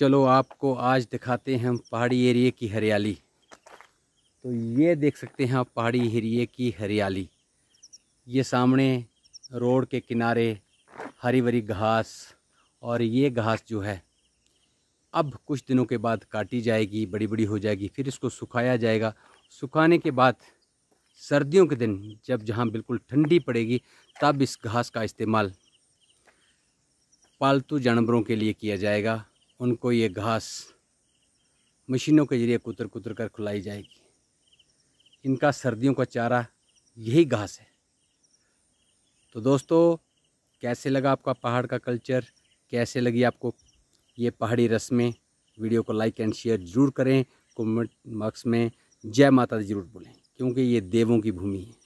चलो आपको आज दिखाते हैं हम पहाड़ी एरिए की हरियाली तो ये देख सकते हैं आप पहाड़ी एरिए की हरियाली ये सामने रोड के किनारे हरी भरी घास और ये घास जो है अब कुछ दिनों के बाद काटी जाएगी बड़ी बड़ी हो जाएगी फिर इसको सुखाया जाएगा सुखाने के बाद सर्दियों के दिन जब जहाँ बिल्कुल ठंडी पड़ेगी तब इस घास का इस्तेमाल पालतू जानवरों के लिए किया जाएगा उनको ये घास मशीनों के जरिए कुतर कुतर कर खुलाई जाएगी इनका सर्दियों का चारा यही घास है तो दोस्तों कैसे लगा आपका पहाड़ का कल्चर कैसे लगी आपको ये पहाड़ी रस्में वीडियो को लाइक एंड शेयर ज़रूर करें कमेंट बॉक्स में जय माता दी जरूर बोलें क्योंकि ये देवों की भूमि है